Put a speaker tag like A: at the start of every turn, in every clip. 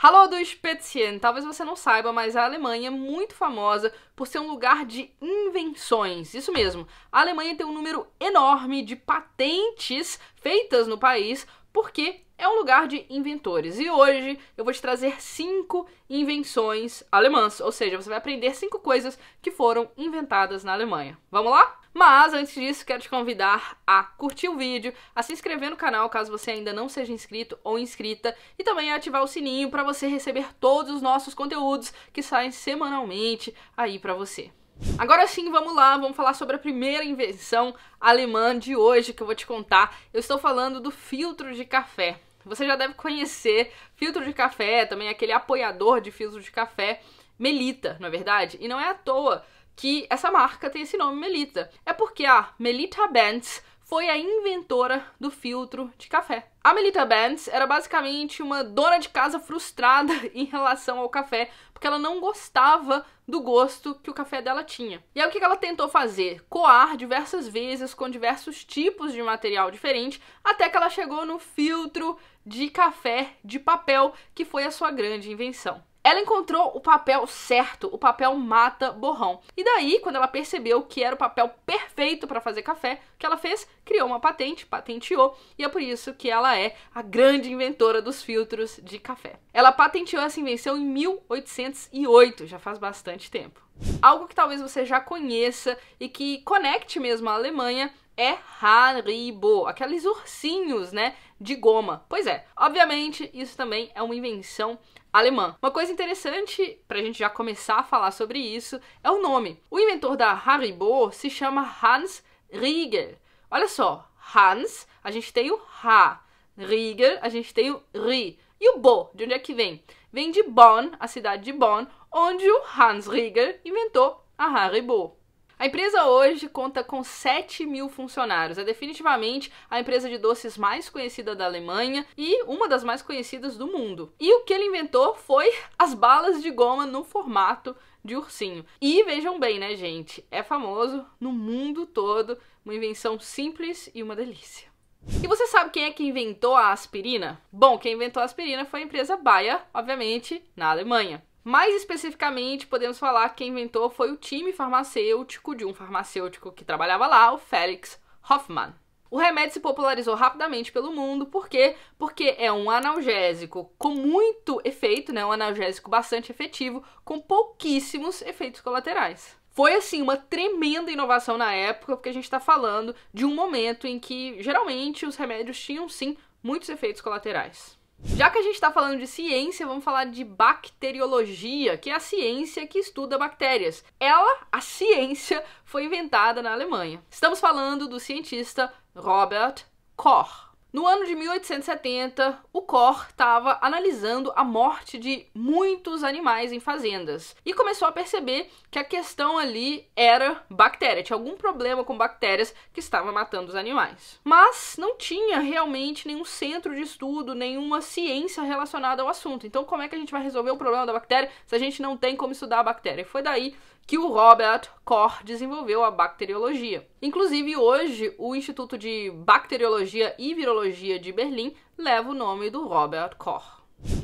A: Hallo do Spätzchen. Talvez você não saiba, mas a Alemanha é muito famosa por ser um lugar de invenções. Isso mesmo. A Alemanha tem um número enorme de patentes feitas no país porque é um lugar de inventores. E hoje eu vou te trazer cinco invenções alemãs, ou seja, você vai aprender cinco coisas que foram inventadas na Alemanha. Vamos lá? Mas antes disso, quero te convidar a curtir o vídeo, a se inscrever no canal caso você ainda não seja inscrito ou inscrita e também a ativar o sininho para você receber todos os nossos conteúdos que saem semanalmente aí para você. Agora sim, vamos lá, vamos falar sobre a primeira invenção alemã de hoje que eu vou te contar. Eu estou falando do filtro de café. Você já deve conhecer filtro de café, também aquele apoiador de filtro de café, Melita, na é verdade. E não é à toa que essa marca tem esse nome Melita. É porque a Melita Benz foi a inventora do filtro de café. A Melita Benz era basicamente uma dona de casa frustrada em relação ao café, porque ela não gostava do gosto que o café dela tinha. E aí o que ela tentou fazer? Coar diversas vezes com diversos tipos de material diferente, até que ela chegou no filtro de café de papel, que foi a sua grande invenção. Ela encontrou o papel certo, o papel mata borrão. E daí, quando ela percebeu que era o papel perfeito para fazer café, o que ela fez? Criou uma patente, patenteou, e é por isso que ela é a grande inventora dos filtros de café. Ela patenteou essa invenção em 1808, já faz bastante tempo. Algo que talvez você já conheça e que conecte mesmo a Alemanha é Haribo, aqueles ursinhos, né? de goma. Pois é, obviamente isso também é uma invenção alemã. Uma coisa interessante para a gente já começar a falar sobre isso é o nome. O inventor da Haribo se chama Hans Rieger. Olha só, Hans, a gente tem o Ha. Rieger, a gente tem o Ri. E o Bo, de onde é que vem? Vem de Bonn, a cidade de Bonn, onde o Hans Rieger inventou a Haribo. A empresa hoje conta com 7 mil funcionários. É definitivamente a empresa de doces mais conhecida da Alemanha e uma das mais conhecidas do mundo. E o que ele inventou foi as balas de goma no formato de ursinho. E vejam bem, né, gente? É famoso no mundo todo, uma invenção simples e uma delícia. E você sabe quem é que inventou a aspirina? Bom, quem inventou a aspirina foi a empresa Bayer, obviamente, na Alemanha. Mais especificamente, podemos falar que quem inventou foi o time farmacêutico de um farmacêutico que trabalhava lá, o Félix Hoffmann. O remédio se popularizou rapidamente pelo mundo, por quê? Porque é um analgésico com muito efeito, né? Um analgésico bastante efetivo, com pouquíssimos efeitos colaterais. Foi assim uma tremenda inovação na época, porque a gente está falando de um momento em que geralmente os remédios tinham sim muitos efeitos colaterais. Já que a gente está falando de ciência, vamos falar de bacteriologia, que é a ciência que estuda bactérias. Ela, a ciência, foi inventada na Alemanha. Estamos falando do cientista Robert Koch. No ano de 1870, o Cor estava analisando a morte de muitos animais em fazendas e começou a perceber que a questão ali era bactéria, tinha algum problema com bactérias que estava matando os animais. Mas não tinha realmente nenhum centro de estudo, nenhuma ciência relacionada ao assunto. Então, como é que a gente vai resolver o problema da bactéria se a gente não tem como estudar a bactéria? E foi daí que o Robert Koch desenvolveu a bacteriologia. Inclusive, hoje, o Instituto de Bacteriologia e Virologia de Berlim leva o nome do Robert Koch.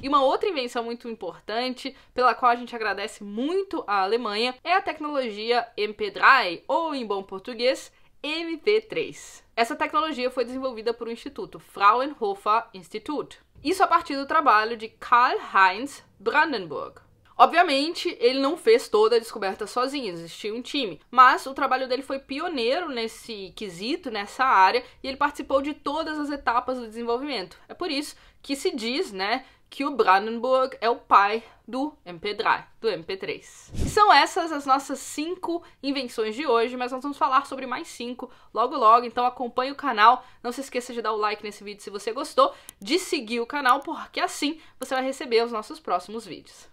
A: E uma outra invenção muito importante, pela qual a gente agradece muito à Alemanha, é a tecnologia MP3, ou em bom português, MP3. Essa tecnologia foi desenvolvida por um instituto, Fraunhofer Institut. Isso a partir do trabalho de Karl Heinz Brandenburg. Obviamente, ele não fez toda a descoberta sozinho, existia um time, mas o trabalho dele foi pioneiro nesse quesito, nessa área, e ele participou de todas as etapas do desenvolvimento. É por isso que se diz, né, que o Brandenburg é o pai do MP3, do MP3. E são essas as nossas cinco invenções de hoje, mas nós vamos falar sobre mais cinco logo logo, então acompanhe o canal, não se esqueça de dar o like nesse vídeo se você gostou, de seguir o canal, porque assim você vai receber os nossos próximos vídeos.